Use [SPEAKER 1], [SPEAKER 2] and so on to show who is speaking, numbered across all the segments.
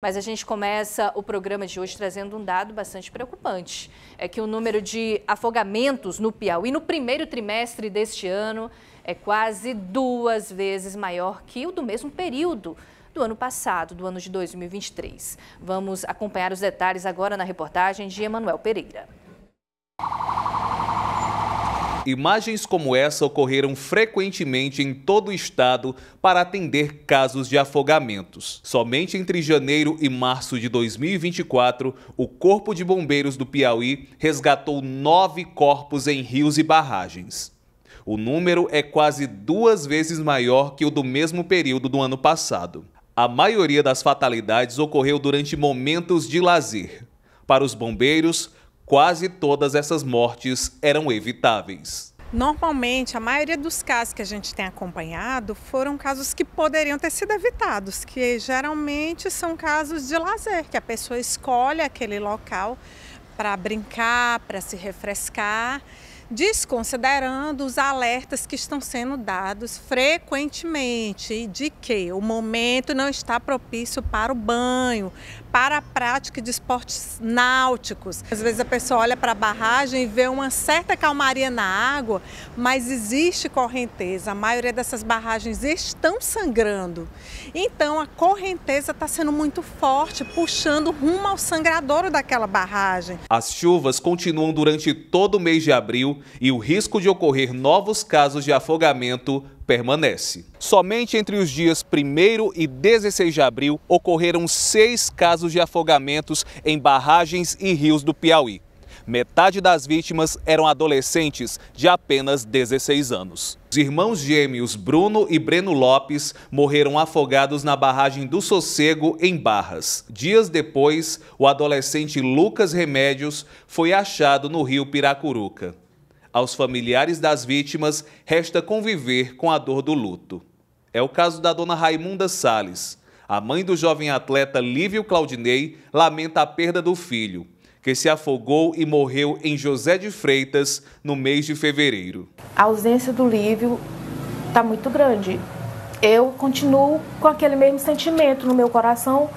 [SPEAKER 1] Mas a gente começa o programa de hoje trazendo um dado bastante preocupante. É que o número de afogamentos no Piauí no primeiro trimestre deste ano é quase duas vezes maior que o do mesmo período do ano passado, do ano de 2023. Vamos acompanhar os detalhes agora na reportagem de Emanuel Pereira.
[SPEAKER 2] Imagens como essa ocorreram frequentemente em todo o estado para atender casos de afogamentos. Somente entre janeiro e março de 2024, o Corpo de Bombeiros do Piauí resgatou nove corpos em rios e barragens. O número é quase duas vezes maior que o do mesmo período do ano passado. A maioria das fatalidades ocorreu durante momentos de lazer. Para os bombeiros, quase todas essas mortes eram evitáveis.
[SPEAKER 3] Normalmente, a maioria dos casos que a gente tem acompanhado foram casos que poderiam ter sido evitados, que geralmente são casos de lazer, que a pessoa escolhe aquele local para brincar, para se refrescar desconsiderando os alertas que estão sendo dados frequentemente de que o momento não está propício para o banho, para a prática de esportes náuticos. Às vezes a pessoa olha para a barragem e vê uma certa calmaria na água, mas existe correnteza. A maioria dessas barragens estão sangrando. Então a correnteza está sendo muito forte, puxando rumo ao sangradouro daquela barragem.
[SPEAKER 2] As chuvas continuam durante todo o mês de abril e o risco de ocorrer novos casos de afogamento permanece. Somente entre os dias 1 e 16 de abril ocorreram seis casos de afogamentos em barragens e rios do Piauí. Metade das vítimas eram adolescentes de apenas 16 anos. Os irmãos gêmeos Bruno e Breno Lopes morreram afogados na barragem do Sossego, em Barras. Dias depois, o adolescente Lucas Remédios foi achado no rio Piracuruca. Aos familiares das vítimas resta conviver com a dor do luto. É o caso da dona Raimunda Sales. A mãe do jovem atleta Lívio Claudinei lamenta a perda do filho, que se afogou e morreu em José de Freitas no mês de fevereiro.
[SPEAKER 3] A ausência do Lívio está muito grande. Eu continuo com aquele mesmo sentimento no meu coração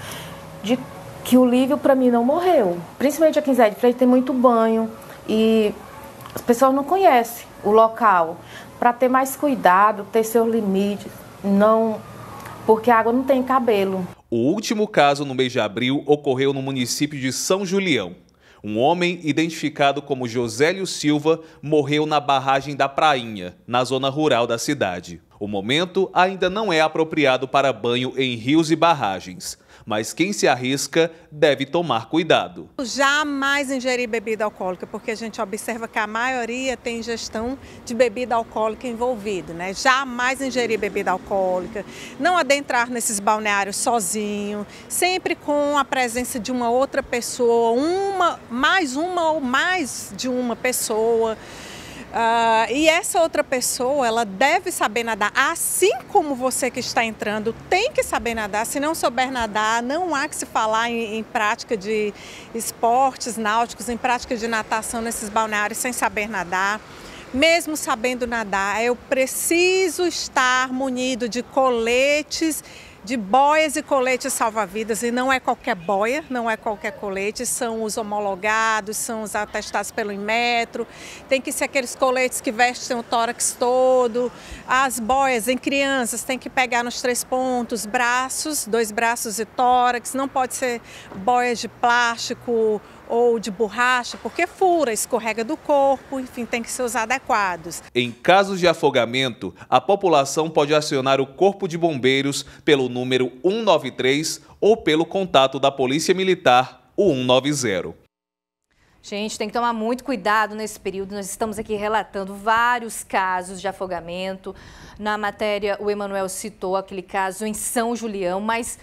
[SPEAKER 3] de que o Lívio para mim não morreu. Principalmente aqui em Zé de Freitas tem muito banho e as pessoas não conhecem o local. Para ter mais cuidado, ter seus limites, não porque a água não tem cabelo.
[SPEAKER 2] O último caso no mês de abril ocorreu no município de São Julião. Um homem identificado como Josélio Silva morreu na barragem da Prainha, na zona rural da cidade. O momento ainda não é apropriado para banho em rios e barragens mas quem se arrisca deve tomar cuidado.
[SPEAKER 3] Jamais ingerir bebida alcoólica, porque a gente observa que a maioria tem ingestão de bebida alcoólica envolvida, né? Jamais ingerir bebida alcoólica, não adentrar nesses balneários sozinho, sempre com a presença de uma outra pessoa, uma, mais uma ou mais de uma pessoa. Uh, e essa outra pessoa, ela deve saber nadar, assim como você que está entrando tem que saber nadar. Se não souber nadar, não há que se falar em, em prática de esportes náuticos, em prática de natação nesses balneários sem saber nadar mesmo sabendo nadar, eu preciso estar munido de coletes de boias e coletes salva-vidas, e não é qualquer boia, não é qualquer colete, são os homologados, são os atestados pelo Inmetro, tem que ser aqueles coletes que vestem o tórax todo, as boias em crianças tem que pegar nos três pontos, braços, dois braços e tórax, não pode ser boias de plástico ou de borracha, porque fura, escorrega do corpo, enfim, tem que ser os adequados.
[SPEAKER 2] Em casos de afogamento, a população pode acionar o Corpo de Bombeiros pelo número 193 ou pelo contato da Polícia Militar, o 190.
[SPEAKER 1] Gente, tem que tomar muito cuidado nesse período. Nós estamos aqui relatando vários casos de afogamento. Na matéria, o Emanuel citou aquele caso em São Julião, mas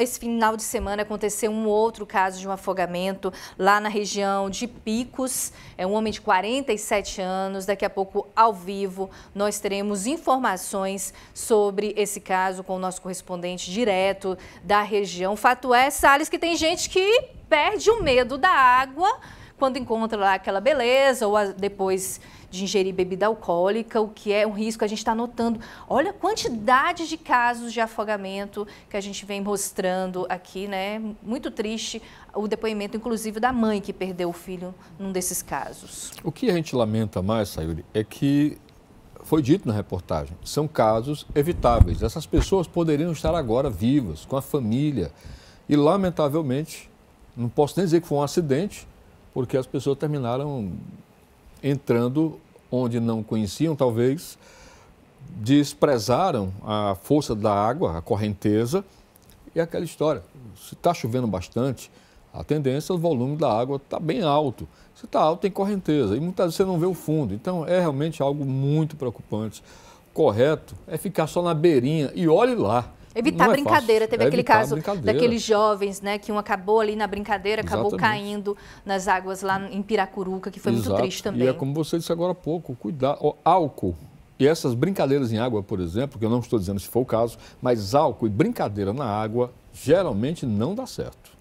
[SPEAKER 1] esse final de semana aconteceu um outro caso de um afogamento lá na região de Picos. É um homem de 47 anos. Daqui a pouco, ao vivo, nós teremos informações sobre esse caso com o nosso correspondente direto da região. Fato é, Salles, que tem gente que perde o medo da água quando encontra lá aquela beleza ou a, depois de ingerir bebida alcoólica, o que é um risco, a gente está notando. Olha a quantidade de casos de afogamento que a gente vem mostrando aqui, né? Muito triste o depoimento, inclusive, da mãe que perdeu o filho num desses casos.
[SPEAKER 4] O que a gente lamenta mais, Sayuri, é que foi dito na reportagem, são casos evitáveis. Essas pessoas poderiam estar agora vivas, com a família. E, lamentavelmente, não posso nem dizer que foi um acidente, porque as pessoas terminaram entrando onde não conheciam, talvez, desprezaram a força da água, a correnteza, e aquela história. Se está chovendo bastante, a tendência, é o volume da água está bem alto. Se está alto, tem correnteza. E muitas vezes você não vê o fundo. Então, é realmente algo muito preocupante. Correto é ficar só na beirinha e olhe lá. Evitar não é brincadeira. É Teve é aquele caso daqueles
[SPEAKER 1] jovens, né? Que um acabou ali na brincadeira, Exatamente. acabou caindo nas águas lá em Piracuruca, que foi Exato. muito triste também. E é
[SPEAKER 4] como você disse agora há pouco, cuidar. álcool. E essas brincadeiras em água, por exemplo, que eu não estou dizendo se for o caso, mas álcool e brincadeira na água geralmente não dá certo.